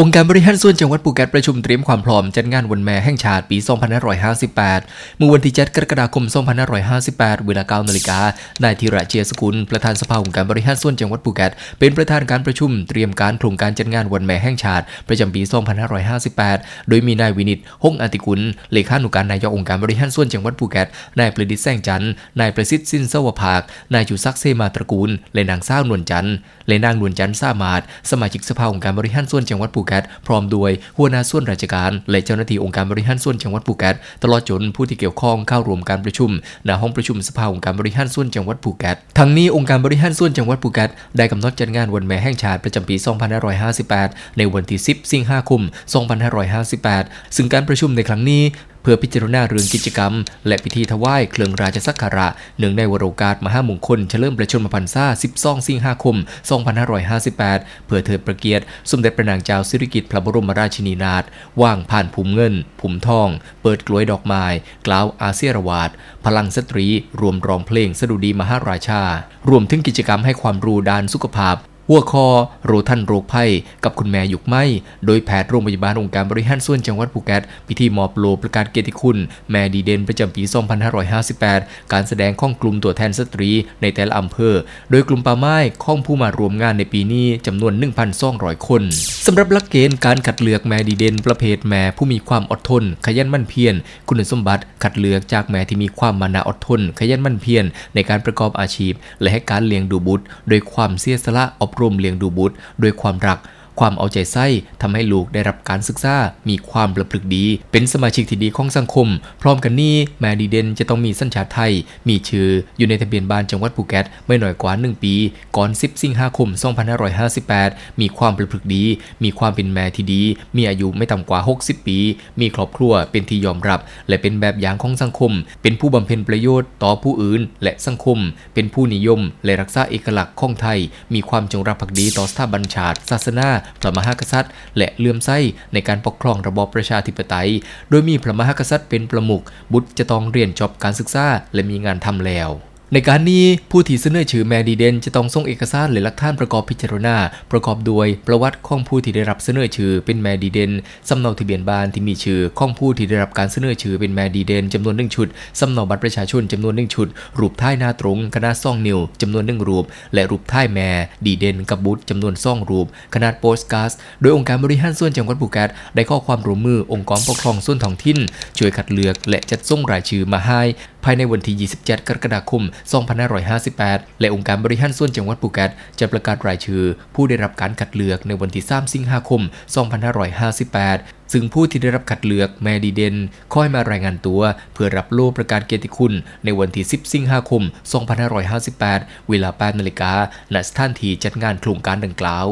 องค์การบริหารส่วนจังหวัดปูแกตประชุมเตรียม ความพร้อมจัดงานวันแม่แห่งชาติปี2558เมื่อวันที่7กรกฎาคม2558 เวลา9นาฬิกานายธีระเจียสกุล ประธานสภาองค์การบริหารส่วนจังหวัดปูแกตเป็นประธานการประชุม เตรียมการโครงการจัดงานวันแม่แห่งชาติประจำปี 2558 โดยมีนายวินิตฮองอติกุลเลขานุการนายกองค์การบริหารส่วนจังหวัดปูแกตนายประดิษฐ์แสงจันทร์ นายประสิทธิ์สินเสวภาคนายจุศักดิ์เสมาตระกูล และนางสาวนวลจันทร์และนางนวลจันทร์สามารถสมาชิกสภาองค์การบริหารส่วนจังหวัดปูเก็ตพร้อมด้วยหัวหน้าส่วนราชการ และเจ้าหน้าที่องค์การบริหารส่วนจังหวัดภูเก็ตตลอดจนผู้ที่เกี่ยวข้องเข้าร่วมการประชุมณห้องประชุมสภาองค์การบริหารส่วนจังหวัดภูเก็ตทั้งนี้องค์การบริหารส่วนจังหวัดภูเก็ตได้กำหนดจัดงานวันแม่แห่งชาติประจำปี 2558 ในวันที่ 10 สิงหาคม 2558 ซึ่งการประชุมในครั้งนี้พื่อพิจารณาเรื่องกิจกรรม และพิธีถวาย เครื่องราชสักการะเนื่องในวโรกาส มหามงคล เฉลิมประชนมพรรษา12สิงหาคม2558 เพื่อเทิดประเกียรติสมเด็จพระนางเจ้าสิริกิติ์พระบรมราชินีนาถว่างผ่านภูมิเงินภูมิทอง เปิดกล้วยดอกไม้กล่าวอาเซียรวาด พลังสตรี รวมร้องเพลง สดุดีมหาราชา รวมถึงกิจกรรมให้ความรู้ด้านสุขภาพหัวคอรู้ท่านโรคภัยกับคุณแม่ยุกไมโดยแพทย์โรงพยาบาลองค์การบริหารส่วนจังหวัดภูเก็ตพิธีมอบโลประกาศเกียรติคุณ แม่ดีเด่นประจำปี 2558 การแสดงข้องกลุ่มตัวแทนสตรีในแต่ละอำเภอ โดยกลุ่มป่าไม้ข้องผู้มารวมงานในปีนี้จำนวน 1,200 คน สำหรับหลักเกณฑ์การคัดเลือกแม่ดีเด่นประเภทแม่ผู้มีความอดทน ขยันมั่นเพียร คุณสมบัติคัดเลือกจากแม่ที่มีความมานะอดทน ขยันมั่นเพียรในการประกอบอาชีพ และให้การเลี้ยงดูบุตร โดยความเสียสละอบรุมเลี้ยงดูบุตรด้วยความรักความเอาใจใส่ทำให้ลูกได้รับการศึกษามีความประพฤติดี เป็นสมาชิกที่ดีของสังคม พร้อมกันนี้แมดีเดนจะต้องมีสัญชาติไทย มีชื่ออยู่ในทะเบียนบ้านจังหวัดภูเก็ตไม่น้อยกว่า 1 ปี ก่อน 10สิงหาคม 2558 มีความประพฤติดี มีความเป็นแม่ที่ดี มีอายุไม่ต่ำกว่า 60 ปี มีครอบครัวเป็นที่ยอมรับ และเป็นแบบอย่างของสังคม เป็นผู้บำเพ็ญประโยชน์ต่อผู้อื่นและสังคม เป็นผู้นิยมและรักษาเอกลักษณ์ของไทย มีความจงรักภักดีต่อสถาบันชาติ ศาสนาพระมหากษัตริย์และเลื่อมใสในการปกครองระบอบประชาธิปไตย โดยมีพระมหากษัตริย์เป็นประมุข บุตรจะต้องเรียนจบการศึกษาและมีงานทำแล้วในการนี้ผู้ที่เสนอชื่อแมดีเดน จะต้องส่งเอกสารหรือหลักฐานประกอบพิจารณาประกอบด้วย ประวัติ ของผู้ที่ได้รับเสนอชื่อเป็นแมดีเดนสำเนาทะเบียนบ้านที่มีชื่อของผู้ที่ได้รับการเสนอชื่อเป็นแมดีเดนจำนวนหนึ่งชุดสำเนาบัตรประชาชนจำนวนหนึ่งชุด รูปท้ายหน้าตรง ขนาดซองนิ้วจำนวนหนึ่งรูปและรูปท้ายแมดีเดนกับบุตรจำนวนซองรูปขนาดโปสการ์ดโดยองค์การบริหารส่วนจังหวัดภูเก็ตได้ข้อความร่วมมือองค์กรปกครองส่วนท้องถิ่นช่วยคัดเลือกและจัดส่งรายชื่อมาให้ภายในวันที่ 27 กรกฎาคม 2558 และองค์การบริหารส่วนจังหวัดปูเก็ตจะประกาศรายชื่อ ผู้ได้รับการคัดเลือกในวันที่ 3 สิงหาคม 2558 ซึ่งผู้ที่ได้รับคัดเลือกแมดีเดน ค่อยมารายงานตัว เพื่อรับโล่ประกาศเกียรติคุณ ในวันที่ 10 สิงหาคม 2558 เวลา 8นาฬิกาณสถานที่ จัดงานโครงการดังกล่าว